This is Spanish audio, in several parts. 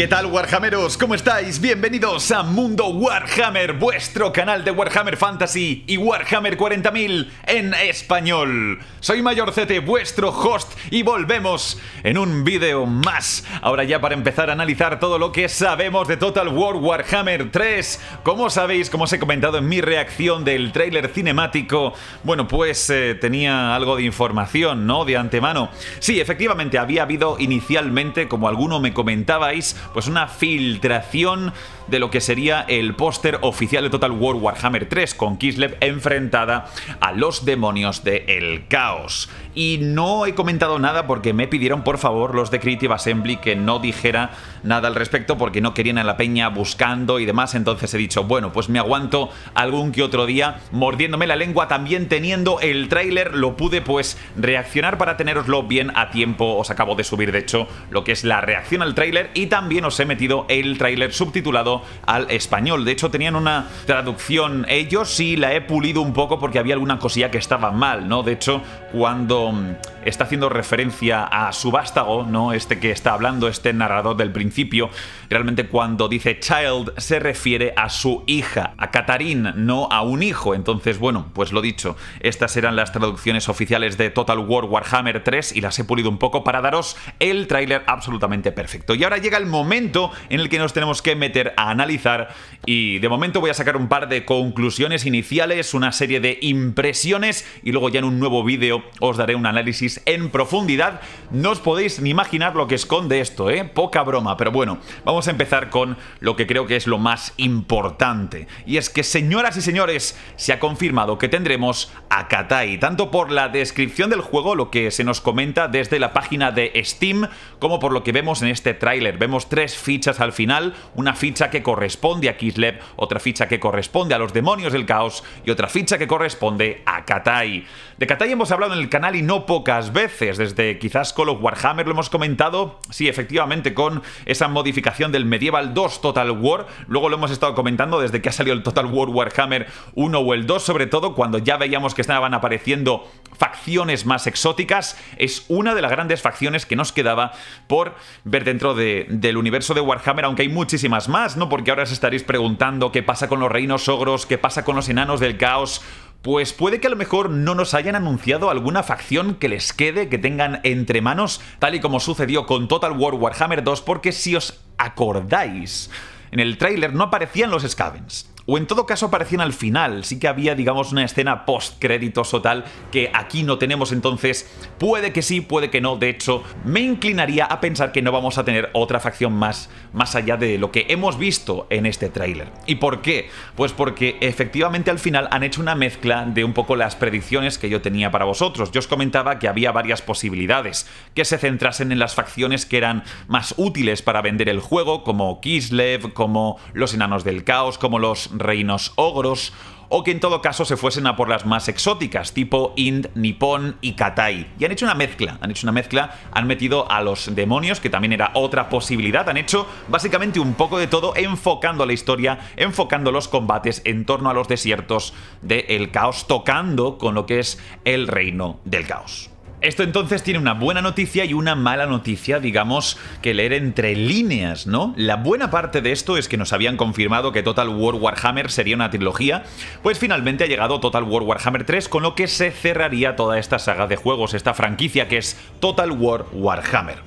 ¿Qué tal Warhammeros? ¿Cómo estáis? Bienvenidos a Mundo Warhammer, vuestro canal de Warhammer Fantasy y Warhammer 40.000 en español. Soy Mayorcete, vuestro host, y volvemos en un vídeo más. Ahora ya para empezar a analizar todo lo que sabemos de Total War Warhammer 3. Como sabéis, como os he comentado en mi reacción del tráiler cinemático, bueno, pues eh, tenía algo de información, ¿no? De antemano. Sí, efectivamente, había habido inicialmente, como alguno me comentabais, pues una filtración de lo que sería el póster oficial de Total War Warhammer 3 con Kislev enfrentada a los demonios del el caos. Y no he comentado nada porque me pidieron por favor los de Creative Assembly que no dijera nada al respecto porque no querían a la peña buscando y demás, entonces he dicho, bueno, pues me aguanto algún que otro día mordiéndome la lengua, también teniendo el tráiler, lo pude pues reaccionar para teneroslo bien a tiempo, os acabo de subir de hecho lo que es la reacción al tráiler y también nos he metido el tráiler subtitulado al español. De hecho, tenían una traducción ellos y la he pulido un poco porque había alguna cosilla que estaba mal, ¿no? De hecho, cuando mm, está haciendo referencia a su vástago, ¿no? Este que está hablando, este narrador del principio, realmente cuando dice child se refiere a su hija, a Katarín, no a un hijo. Entonces, bueno, pues lo dicho, estas eran las traducciones oficiales de Total War Warhammer 3 y las he pulido un poco para daros el tráiler absolutamente perfecto. Y ahora llega el momento en el que nos tenemos que meter a analizar y de momento voy a sacar un par de conclusiones iniciales, una serie de impresiones y luego ya en un nuevo vídeo os daré un análisis en profundidad. No os podéis ni imaginar lo que esconde esto, ¿eh? Poca broma, pero bueno, vamos a empezar con lo que creo que es lo más importante. Y es que, señoras y señores, se ha confirmado que tendremos a Katai, tanto por la descripción del juego, lo que se nos comenta desde la página de Steam, como por lo que vemos en este tráiler. Vemos tres fichas al final, una ficha que corresponde a Kislev, otra ficha que corresponde a los demonios del caos y otra ficha que corresponde a Katai. De Katai hemos hablado en el canal y no pocas veces, desde quizás Call of Warhammer lo hemos comentado, sí, efectivamente, con esa modificación del Medieval 2 Total War, luego lo hemos estado comentando desde que ha salido el Total War Warhammer 1 o el 2, sobre todo cuando ya veíamos que estaban apareciendo facciones más exóticas, es una de las grandes facciones que nos quedaba por ver dentro del universo universo de Warhammer, aunque hay muchísimas más, ¿no? Porque ahora os estaréis preguntando qué pasa con los reinos ogros, qué pasa con los enanos del caos. Pues puede que a lo mejor no nos hayan anunciado alguna facción que les quede, que tengan entre manos, tal y como sucedió con Total War Warhammer 2, porque si os acordáis, en el tráiler no aparecían los Scavens o en todo caso aparecían al final. Sí que había, digamos, una escena post-créditos o tal, que aquí no tenemos entonces. Puede que sí, puede que no. De hecho, me inclinaría a pensar que no vamos a tener otra facción más, más allá de lo que hemos visto en este tráiler. ¿Y por qué? Pues porque efectivamente al final han hecho una mezcla de un poco las predicciones que yo tenía para vosotros. Yo os comentaba que había varias posibilidades, que se centrasen en las facciones que eran más útiles para vender el juego, como Kislev, como los enanos del caos, como los reinos ogros, o que en todo caso se fuesen a por las más exóticas, tipo Ind, Nippon y Katai. Y han hecho una mezcla, han hecho una mezcla, han metido a los demonios, que también era otra posibilidad, han hecho básicamente un poco de todo, enfocando la historia, enfocando los combates en torno a los desiertos del El caos, tocando con lo que es el reino del caos. Esto entonces tiene una buena noticia y una mala noticia, digamos, que leer entre líneas, ¿no? La buena parte de esto es que nos habían confirmado que Total War Warhammer sería una trilogía, pues finalmente ha llegado Total War Warhammer 3, con lo que se cerraría toda esta saga de juegos, esta franquicia que es Total War Warhammer.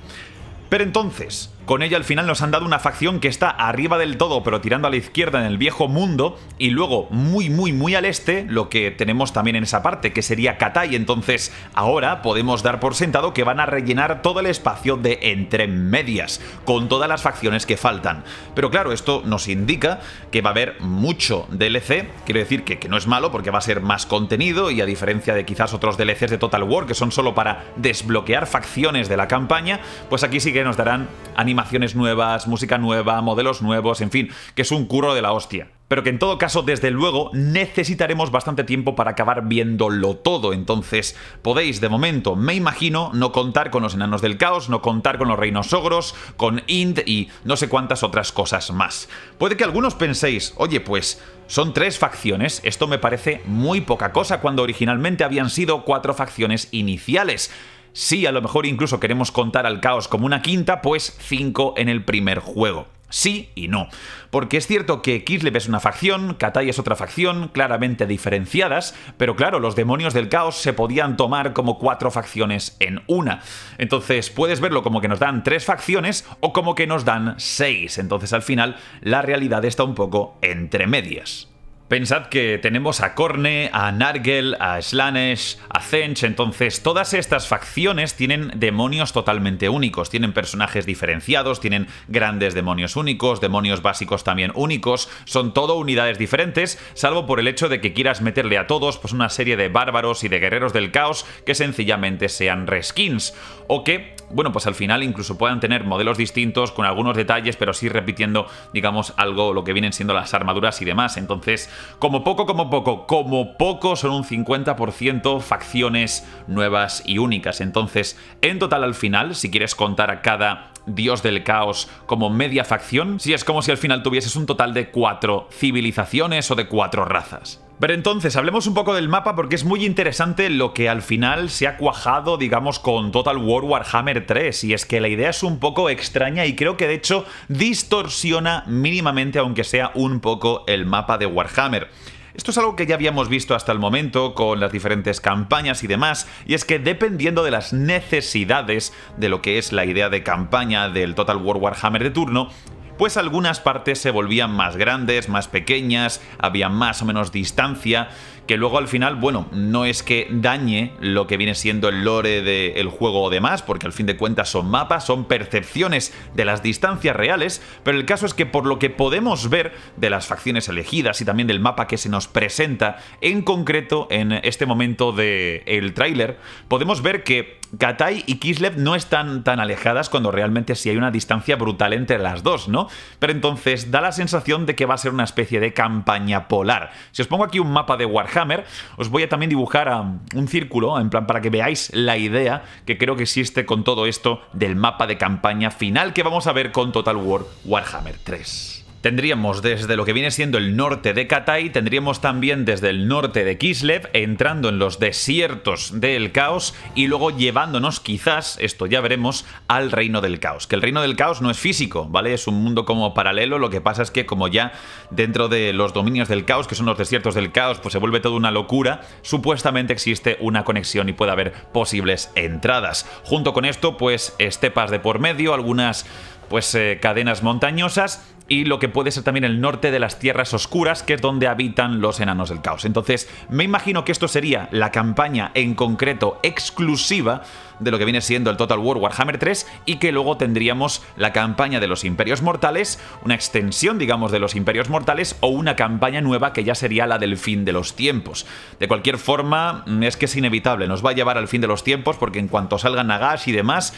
Pero entonces, con ella al final nos han dado una facción que está arriba del todo, pero tirando a la izquierda en el viejo mundo, y luego muy, muy, muy al este, lo que tenemos también en esa parte, que sería Katai Entonces, ahora podemos dar por sentado que van a rellenar todo el espacio de entre medias, con todas las facciones que faltan. Pero claro, esto nos indica que va a haber mucho DLC, quiero decir que, que no es malo porque va a ser más contenido, y a diferencia de quizás otros DLCs de Total War, que son solo para desbloquear facciones de la campaña, pues aquí sí que nos darán animación animaciones nuevas, música nueva, modelos nuevos, en fin, que es un curro de la hostia. Pero que en todo caso, desde luego, necesitaremos bastante tiempo para acabar viéndolo todo. Entonces, podéis, de momento, me imagino, no contar con los enanos del caos, no contar con los reinos ogros, con Ind y no sé cuántas otras cosas más. Puede que algunos penséis, oye, pues son tres facciones, esto me parece muy poca cosa cuando originalmente habían sido cuatro facciones iniciales. Si a lo mejor incluso queremos contar al caos como una quinta, pues cinco en el primer juego. Sí y no. Porque es cierto que Kislev es una facción, Katai es otra facción, claramente diferenciadas, pero claro, los demonios del caos se podían tomar como cuatro facciones en una. Entonces puedes verlo como que nos dan tres facciones o como que nos dan seis. Entonces al final la realidad está un poco entre medias. Pensad que tenemos a Corne, a Nargel, a Slanesh, a Zench, entonces todas estas facciones tienen demonios totalmente únicos, tienen personajes diferenciados, tienen grandes demonios únicos, demonios básicos también únicos, son todo unidades diferentes, salvo por el hecho de que quieras meterle a todos pues una serie de bárbaros y de guerreros del caos que sencillamente sean reskins, o que, bueno, pues al final incluso puedan tener modelos distintos con algunos detalles, pero sí repitiendo, digamos, algo lo que vienen siendo las armaduras y demás, entonces como poco, como poco, como poco son un 50% facciones nuevas y únicas. Entonces, en total al final, si quieres contar a cada dios del caos como media facción, sí es como si al final tuvieses un total de cuatro civilizaciones o de cuatro razas. Pero entonces, hablemos un poco del mapa porque es muy interesante lo que al final se ha cuajado, digamos, con Total War Warhammer 3. Y es que la idea es un poco extraña y creo que de hecho distorsiona mínimamente, aunque sea un poco, el mapa de Warhammer. Esto es algo que ya habíamos visto hasta el momento con las diferentes campañas y demás, y es que dependiendo de las necesidades de lo que es la idea de campaña del Total War Warhammer de turno, pues algunas partes se volvían más grandes, más pequeñas, había más o menos distancia, que luego al final, bueno, no es que dañe lo que viene siendo el lore del juego o demás, porque al fin de cuentas son mapas, son percepciones de las distancias reales, pero el caso es que por lo que podemos ver de las facciones elegidas y también del mapa que se nos presenta, en concreto en este momento del el tráiler, podemos ver que Katai y Kislev no están tan alejadas cuando realmente sí hay una distancia brutal entre las dos, ¿no? Pero entonces da la sensación de que va a ser una especie de campaña polar. Si os pongo aquí un mapa de Warhammer, os voy a también dibujar un círculo, en plan para que veáis la idea que creo que existe con todo esto del mapa de campaña final que vamos a ver con Total War Warhammer 3. Tendríamos desde lo que viene siendo el norte de Katai... tendríamos también desde el norte de Kislev, entrando en los desiertos del caos y luego llevándonos quizás, esto ya veremos, al reino del caos. Que el reino del caos no es físico, ¿vale? Es un mundo como paralelo, lo que pasa es que como ya dentro de los dominios del caos, que son los desiertos del caos, pues se vuelve toda una locura, supuestamente existe una conexión y puede haber posibles entradas. Junto con esto, pues estepas de por medio, algunas pues eh, cadenas montañosas y lo que puede ser también el norte de las tierras oscuras, que es donde habitan los enanos del caos. Entonces, me imagino que esto sería la campaña en concreto exclusiva de lo que viene siendo el Total War Warhammer 3 y que luego tendríamos la campaña de los Imperios Mortales, una extensión, digamos, de los Imperios Mortales o una campaña nueva que ya sería la del fin de los tiempos. De cualquier forma, es que es inevitable, nos va a llevar al fin de los tiempos porque en cuanto salgan Nagash y demás,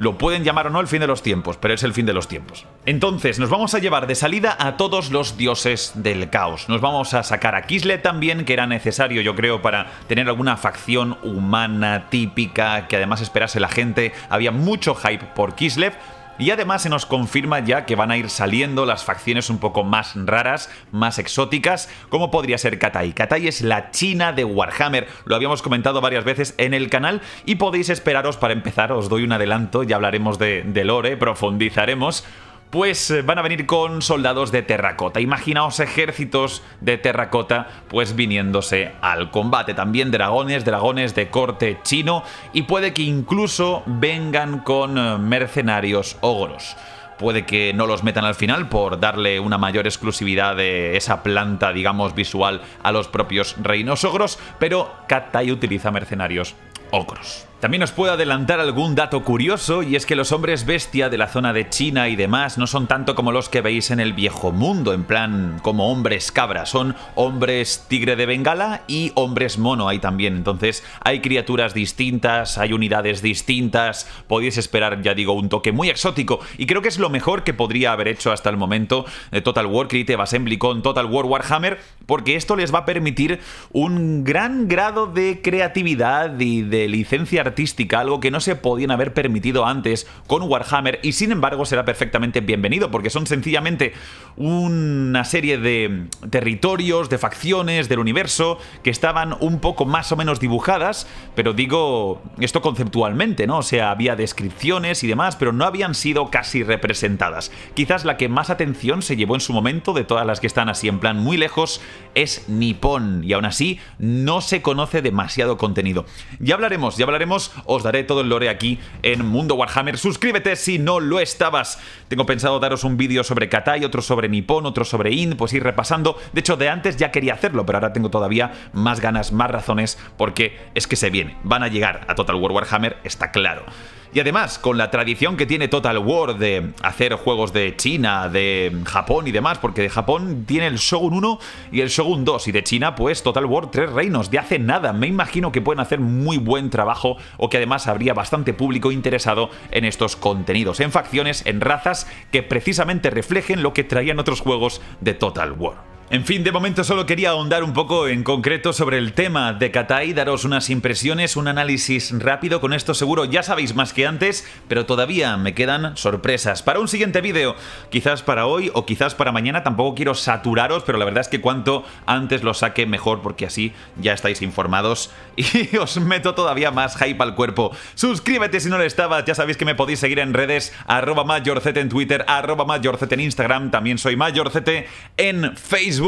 lo pueden llamar o no el fin de los tiempos, pero es el fin de los tiempos. Entonces, nos vamos a llevar de salida a todos los dioses del caos. Nos vamos a sacar a Kislev también, que era necesario, yo creo, para tener alguna facción humana típica que además esperase la gente. Había mucho hype por Kislev. Y además se nos confirma ya que van a ir saliendo las facciones un poco más raras, más exóticas, como podría ser Katai. Katai es la China de Warhammer, lo habíamos comentado varias veces en el canal y podéis esperaros para empezar, os doy un adelanto, ya hablaremos de, de lore, profundizaremos pues eh, van a venir con soldados de terracota. Imaginaos ejércitos de terracota pues viniéndose al combate. También dragones, dragones de corte chino y puede que incluso vengan con eh, mercenarios ogros puede que no los metan al final por darle una mayor exclusividad de esa planta, digamos, visual a los propios reinos ogros, pero Katai utiliza mercenarios ogros. También os puedo adelantar algún dato curioso y es que los hombres bestia de la zona de China y demás no son tanto como los que veis en el viejo mundo, en plan como hombres cabra, son hombres tigre de Bengala y hombres mono hay también, entonces hay criaturas distintas, hay unidades distintas, podéis esperar, ya digo, un toque muy exótico y creo que es lo mejor que podría haber hecho hasta el momento de eh, Total War Creative con Total War Warhammer porque esto les va a permitir un gran grado de creatividad y de licencia artística, algo que no se podían haber permitido antes con Warhammer y sin embargo será perfectamente bienvenido porque son sencillamente una serie de territorios, de facciones del universo que estaban un poco más o menos dibujadas, pero digo esto conceptualmente, ¿no? O sea, había descripciones y demás, pero no habían sido casi representadas. Quizás la que más atención se llevó en su momento de todas las que están así en plan muy lejos es Nippon y aún así no se conoce demasiado contenido. Ya hablaremos, ya hablaremos os daré todo el lore aquí en Mundo Warhammer. Suscríbete si no lo estabas. Tengo pensado daros un vídeo sobre Katai, otro sobre Nippon, otro sobre In, pues ir repasando. De hecho, de antes ya quería hacerlo, pero ahora tengo todavía más ganas, más razones, porque es que se viene. Van a llegar a Total War Warhammer, está claro. Y además, con la tradición que tiene Total War de hacer juegos de China, de Japón y demás, porque de Japón tiene el Shogun 1 y el Shogun 2, y de China, pues Total War 3 Reinos, de hace nada. Me imagino que pueden hacer muy buen trabajo o que además habría bastante público interesado en estos contenidos, en facciones, en razas que precisamente reflejen lo que traían otros juegos de Total War. En fin, de momento solo quería ahondar un poco en concreto sobre el tema de Katai, daros unas impresiones, un análisis rápido, con esto seguro ya sabéis más que antes, pero todavía me quedan sorpresas. Para un siguiente vídeo, quizás para hoy o quizás para mañana, tampoco quiero saturaros, pero la verdad es que cuanto antes lo saque mejor, porque así ya estáis informados y os meto todavía más hype al cuerpo. Suscríbete si no lo estabas, ya sabéis que me podéis seguir en redes, arroba en Twitter, arroba en Instagram, también soy mayorcete en Facebook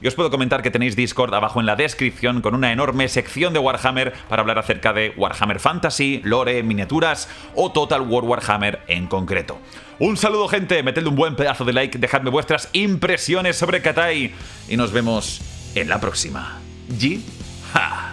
y os puedo comentar que tenéis Discord abajo en la descripción con una enorme sección de Warhammer para hablar acerca de Warhammer Fantasy, lore, miniaturas o Total War Warhammer en concreto. Un saludo gente, metedle un buen pedazo de like, dejadme vuestras impresiones sobre Katai y nos vemos en la próxima. G.